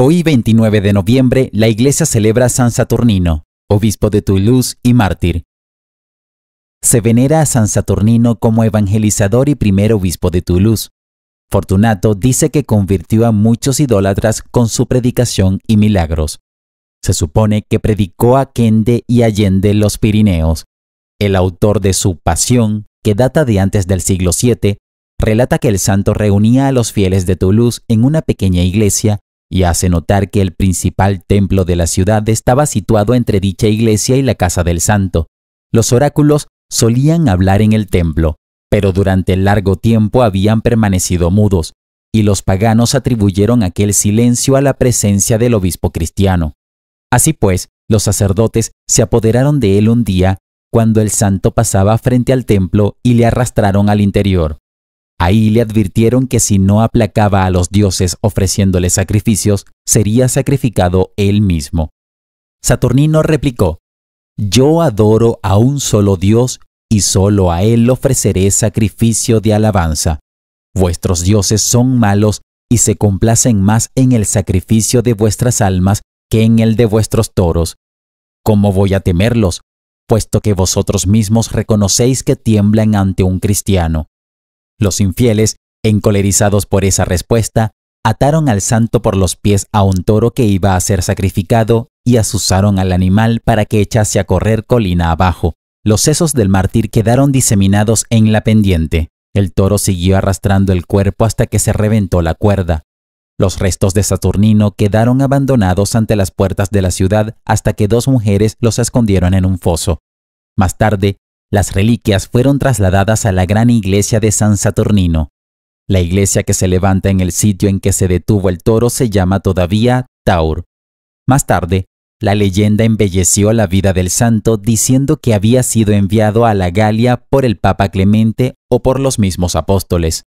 Hoy 29 de noviembre la iglesia celebra a San Saturnino, obispo de Toulouse y mártir. Se venera a San Saturnino como evangelizador y primer obispo de Toulouse. Fortunato dice que convirtió a muchos idólatras con su predicación y milagros. Se supone que predicó a Quende y Allende los Pirineos. El autor de su Pasión, que data de antes del siglo VII, relata que el santo reunía a los fieles de Toulouse en una pequeña iglesia y hace notar que el principal templo de la ciudad estaba situado entre dicha iglesia y la casa del santo. Los oráculos solían hablar en el templo, pero durante largo tiempo habían permanecido mudos, y los paganos atribuyeron aquel silencio a la presencia del obispo cristiano. Así pues, los sacerdotes se apoderaron de él un día cuando el santo pasaba frente al templo y le arrastraron al interior. Ahí le advirtieron que si no aplacaba a los dioses ofreciéndoles sacrificios, sería sacrificado él mismo. Saturnino replicó, Yo adoro a un solo Dios y solo a él ofreceré sacrificio de alabanza. Vuestros dioses son malos y se complacen más en el sacrificio de vuestras almas que en el de vuestros toros. ¿Cómo voy a temerlos? puesto que vosotros mismos reconocéis que tiemblan ante un cristiano. Los infieles, encolerizados por esa respuesta, ataron al santo por los pies a un toro que iba a ser sacrificado y asusaron al animal para que echase a correr colina abajo. Los sesos del mártir quedaron diseminados en la pendiente. El toro siguió arrastrando el cuerpo hasta que se reventó la cuerda. Los restos de Saturnino quedaron abandonados ante las puertas de la ciudad hasta que dos mujeres los escondieron en un foso. Más tarde, las reliquias fueron trasladadas a la gran iglesia de San Saturnino. La iglesia que se levanta en el sitio en que se detuvo el toro se llama todavía Taur. Más tarde, la leyenda embelleció la vida del santo diciendo que había sido enviado a la Galia por el Papa Clemente o por los mismos apóstoles.